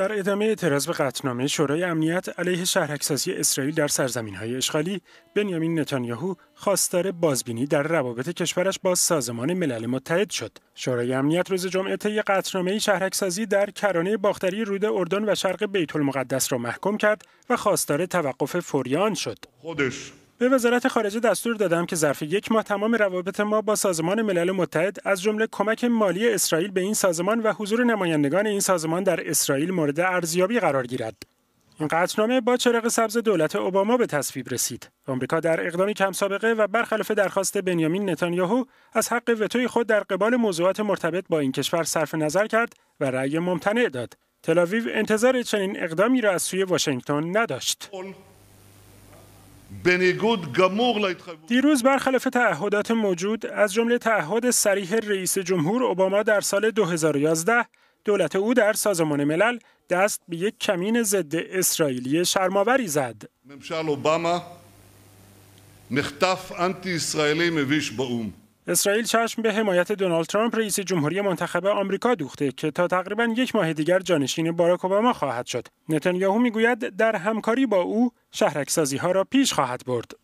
در ادامه اعتراض به قطنامه شورای امنیت علیه شهرکسازی اسرائیل در های اشغالی بنیامین نتانیاهو خواستار بازبینی در روابط کشورش با سازمان ملل متحد شد شورای امنیت روز جمعه طی قطنامه شهرکسازی در کرانه باختری رود اردن و شرق بیت المقدس را محکوم کرد و خواستار توقف فوریان شد خودش به وزارت خارجه دستور دادم که ظرف یک ماه تمام روابط ما با سازمان ملل متحد از جمله کمک مالی اسرائیل به این سازمان و حضور نمایندگان این سازمان در اسرائیل مورد ارزیابی قرار گیرد. این قطعنامه با چراغ سبز دولت اوباما به تصویب رسید. آمریکا در اقدامی کم سابقه و برخلاف درخواست بنیامین نتانیاهو از حق وتوی خود در قبال موضوعات مرتبط با این کشور صرف نظر کرد و رأی ممتنع داد. تلاویو انتظار چنین اقدامی را از سوی واشنگتن نداشت. دیروز برخلاف تعهدات موجود از جمله تعهد سریح رئیس جمهور اوباما در سال 2011 دولت او در سازمان ملل دست به یک کمین ضد اسرائیلی شرماوری زد. ممشال اوباما مختف انتی اسرائیلی مویش با اوم. اسرائیل چشم به حمایت دونالد ترامپ رئیس جمهوری منتخب آمریکا دوخته که تا تقریبا یک ماه دیگر جانشین باراک اوباما خواهد شد. نتانیاهو میگوید در همکاری با او شهرکسازی ها را پیش خواهد برد.